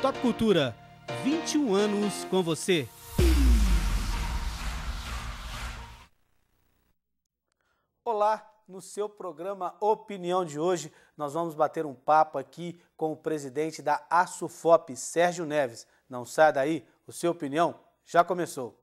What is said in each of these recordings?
Top Cultura, 21 anos com você. Olá, no seu programa Opinião de hoje, nós vamos bater um papo aqui com o presidente da ASUFOP, Sérgio Neves. Não sai daí, o seu opinião já começou.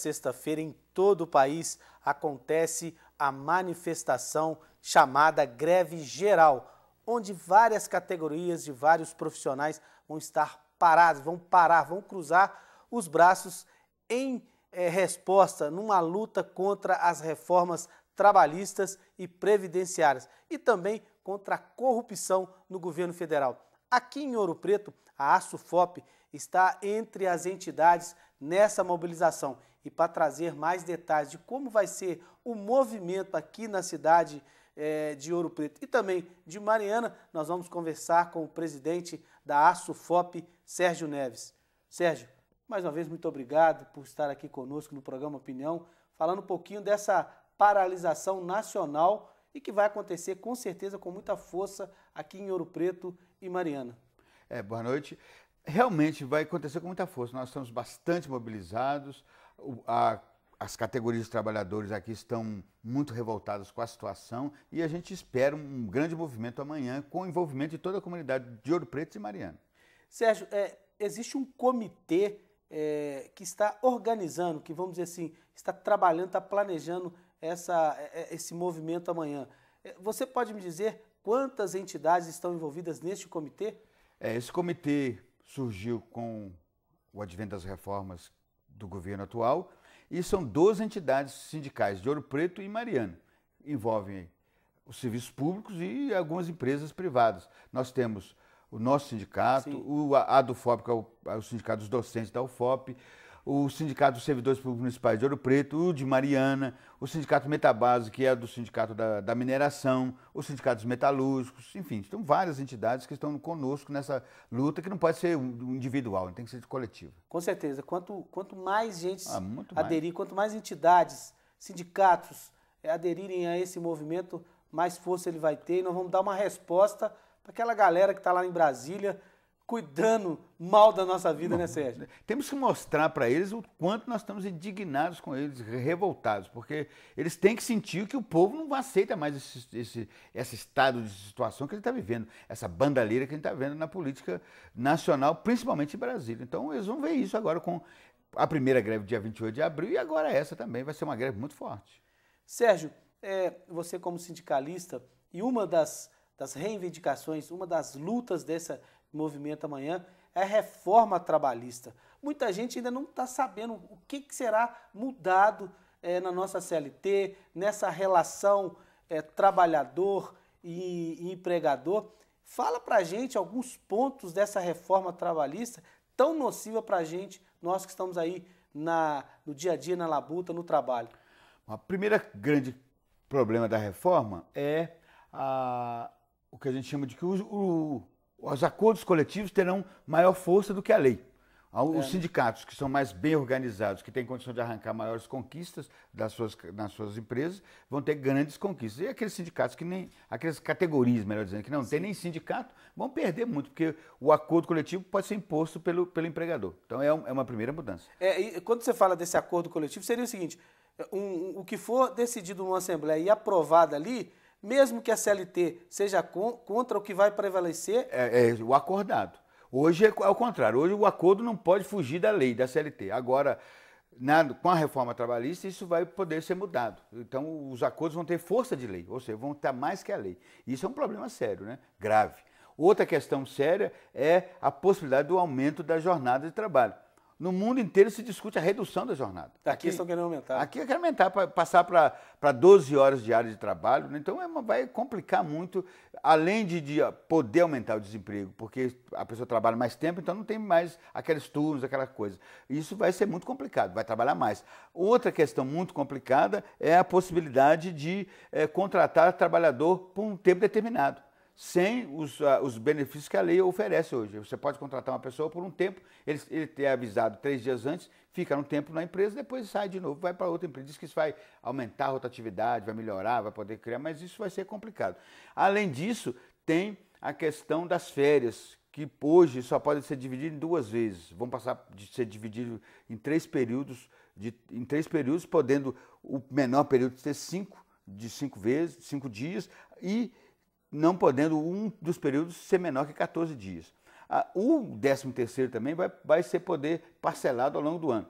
sexta-feira, em todo o país, acontece a manifestação chamada Greve Geral, onde várias categorias de vários profissionais vão estar parados, vão parar, vão cruzar os braços em é, resposta numa luta contra as reformas trabalhistas e previdenciárias e também contra a corrupção no governo federal. Aqui em Ouro Preto, a ASUFOP está entre as entidades nessa mobilização. E para trazer mais detalhes de como vai ser o movimento aqui na cidade é, de Ouro Preto e também de Mariana, nós vamos conversar com o presidente da ASUFOP, Sérgio Neves. Sérgio, mais uma vez, muito obrigado por estar aqui conosco no programa Opinião, falando um pouquinho dessa paralisação nacional e que vai acontecer com certeza com muita força aqui em Ouro Preto e Mariana. É, boa noite realmente vai acontecer com muita força. Nós estamos bastante mobilizados, a, as categorias de trabalhadores aqui estão muito revoltadas com a situação e a gente espera um grande movimento amanhã com o envolvimento de toda a comunidade de Ouro Preto e Mariana. Sérgio, é, existe um comitê é, que está organizando, que vamos dizer assim, está trabalhando, está planejando essa, é, é, esse movimento amanhã. É, você pode me dizer quantas entidades estão envolvidas neste comitê? É, esse comitê surgiu com o advento das reformas do governo atual, e são duas entidades sindicais de Ouro Preto e Mariano Envolvem os serviços públicos e algumas empresas privadas. Nós temos o nosso sindicato, Sim. o, a, que é o, é o sindicato dos docentes da UFOP, o Sindicato dos Servidores Públicos Municipais de Ouro Preto, o de Mariana, o Sindicato Metabase, que é do Sindicato da, da Mineração, os sindicatos metalúrgicos, enfim, estão várias entidades que estão conosco nessa luta que não pode ser individual, tem que ser coletiva. Com certeza. Quanto, quanto mais gente ah, aderir, mais. quanto mais entidades, sindicatos eh, aderirem a esse movimento, mais força ele vai ter e nós vamos dar uma resposta para aquela galera que está lá em Brasília cuidando mal da nossa vida, né, Bom, né, Sérgio? Temos que mostrar para eles o quanto nós estamos indignados com eles, revoltados, porque eles têm que sentir que o povo não aceita mais esse, esse, esse estado de situação que ele está vivendo, essa bandalheira que a gente está vendo na política nacional, principalmente em Brasília. Então, eles vão ver isso agora com a primeira greve dia 28 de abril e agora essa também vai ser uma greve muito forte. Sérgio, é, você como sindicalista e uma das, das reivindicações, uma das lutas dessa movimenta amanhã, é a reforma trabalhista. Muita gente ainda não está sabendo o que, que será mudado é, na nossa CLT, nessa relação é, trabalhador e, e empregador. Fala para a gente alguns pontos dessa reforma trabalhista tão nociva para a gente, nós que estamos aí na, no dia a dia, na labuta, no trabalho. A primeira grande problema da reforma é a, o que a gente chama de que o, o os acordos coletivos terão maior força do que a lei. Os é. sindicatos que são mais bem organizados, que têm condição de arrancar maiores conquistas das suas, nas suas empresas, vão ter grandes conquistas. E aqueles sindicatos que nem. aquelas categorias, melhor dizendo, que não Sim. tem nem sindicato, vão perder muito, porque o acordo coletivo pode ser imposto pelo, pelo empregador. Então é, um, é uma primeira mudança. É, e quando você fala desse acordo coletivo, seria o seguinte: um, um, o que for decidido numa Assembleia e aprovado ali mesmo que a CLT seja com, contra, o que vai prevalecer. É, é o acordado. Hoje é, é, o contrário. Hoje o acordo não pode fugir da lei, da CLT. Agora, na, com a reforma trabalhista, isso vai poder ser mudado. Então, os acordos vão ter força de lei, ou seja, vão estar mais que a lei. Isso é um problema sério, né? grave. Outra questão séria é a possibilidade do aumento da jornada de trabalho. No mundo inteiro se discute a redução da jornada. Aqui, aqui estão querendo aumentar. Aqui querem aumentar, pra, passar para 12 horas diárias de trabalho. Né? Então é uma, vai complicar muito, além de, de, poder aumentar o desemprego, porque a pessoa trabalha mais tempo, então não tem mais aqueles turnos, aquela coisa. Isso vai ser muito complicado, vai trabalhar mais. Outra questão muito complicada é a possibilidade de é, contratar trabalhador por um tempo determinado sem os, uh, os benefícios que a lei oferece hoje. Você pode contratar uma pessoa por um tempo, ele, ele é avisado três dias antes, fica um tempo na empresa, depois sai de novo, vai para outra empresa. Diz que isso vai aumentar a rotatividade, vai melhorar, vai poder criar, mas isso vai ser complicado. Além disso, tem a questão das férias, que hoje só podem ser divididas em duas vezes. Vão passar de ser dividido em três períodos, de, em três períodos, podendo o menor período ser cinco, de cinco vezes, cinco dias, e não podendo um dos períodos ser menor que 14 dias. O 13 terceiro também vai, vai ser poder parcelado ao longo do ano.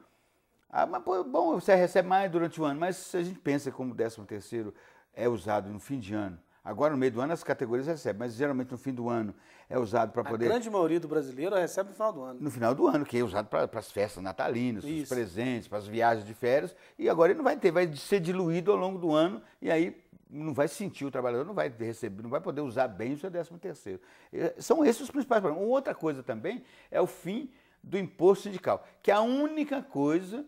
Ah, mas pô, bom, você recebe mais durante o ano, mas se a gente pensa como o 13 terceiro é usado no fim de ano, agora no meio do ano as categorias recebem, mas geralmente no fim do ano é usado para poder... A grande maioria do brasileiro recebe no final do ano. No final do ano, que é usado para as festas natalinas, os presentes, para as viagens de férias, e agora ele não vai ter, vai ser diluído ao longo do ano, e aí não vai sentir, o trabalhador não vai receber, não vai poder usar bem o seu 13 terceiro. Eh, são esses os principais problemas. Outra coisa também é o fim do imposto sindical, que é a única coisa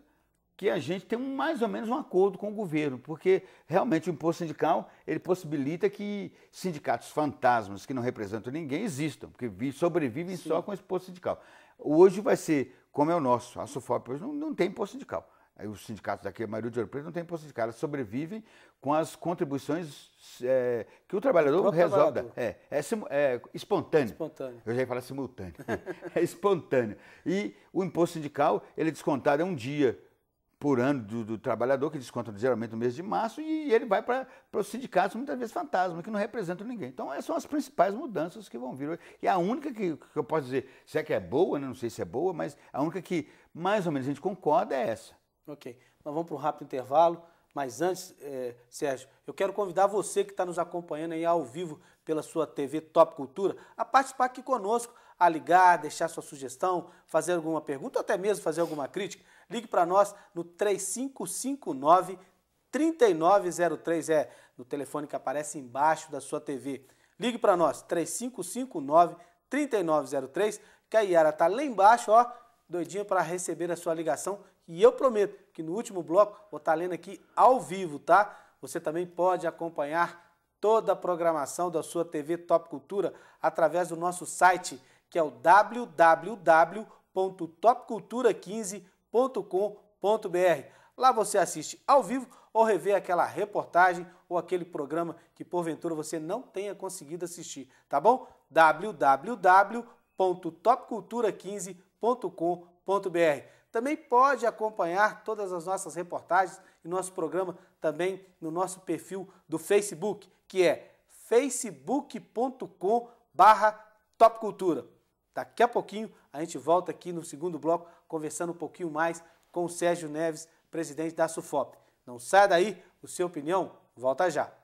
que a gente tem mais ou menos um acordo com o governo, porque realmente o imposto sindical ele possibilita que sindicatos fantasmas que não representam ninguém existam, porque sobrevivem Sim. só com o imposto sindical. Hoje vai ser como é o nosso, a Sufop hoje não, não tem imposto sindical os sindicatos daqui, a maioria de Ouro Preto, não tem imposto sindical. Elas sobrevivem com as contribuições é, que o trabalhador o resolve. Trabalhador. É, é, é, espontâneo. espontâneo. Eu já ia falar simultâneo. é espontâneo. E o imposto sindical, ele é descontado é um dia por ano do, do trabalhador, que desconta geralmente no mês de março, e ele vai para os sindicatos, muitas vezes fantasma, que não representam ninguém. Então, essas são as principais mudanças que vão vir. E a única que, que eu posso dizer, se é que é boa, né? não sei se é boa, mas a única que mais ou menos a gente concorda é essa Ok. Nós vamos para um rápido intervalo. Mas antes, eh, Sérgio, eu quero convidar você que está nos acompanhando aí ao vivo pela sua TV Top Cultura a participar aqui conosco, a ligar, deixar sua sugestão, fazer alguma pergunta ou até mesmo fazer alguma crítica. Ligue para nós no 3559 3903 é no telefone que aparece embaixo da sua TV. Ligue para nós 3559 3903 que a Yara tá lá embaixo, ó, doidinha para receber a sua ligação e eu prometo que no último bloco vou estar tá lendo aqui ao vivo, tá? Você também pode acompanhar toda a programação da sua TV Top Cultura através do nosso site, que é o www.topcultura15.com.br. Lá você assiste ao vivo ou rever aquela reportagem ou aquele programa que porventura você não tenha conseguido assistir, tá bom? www www.topcultura15.com.br. Também pode acompanhar todas as nossas reportagens e nosso programa também no nosso perfil do Facebook, que é facebook.com topcultura. Daqui a pouquinho a gente volta aqui no segundo bloco conversando um pouquinho mais com o Sérgio Neves, presidente da SUFOP. Não saia daí, o seu opinião volta já.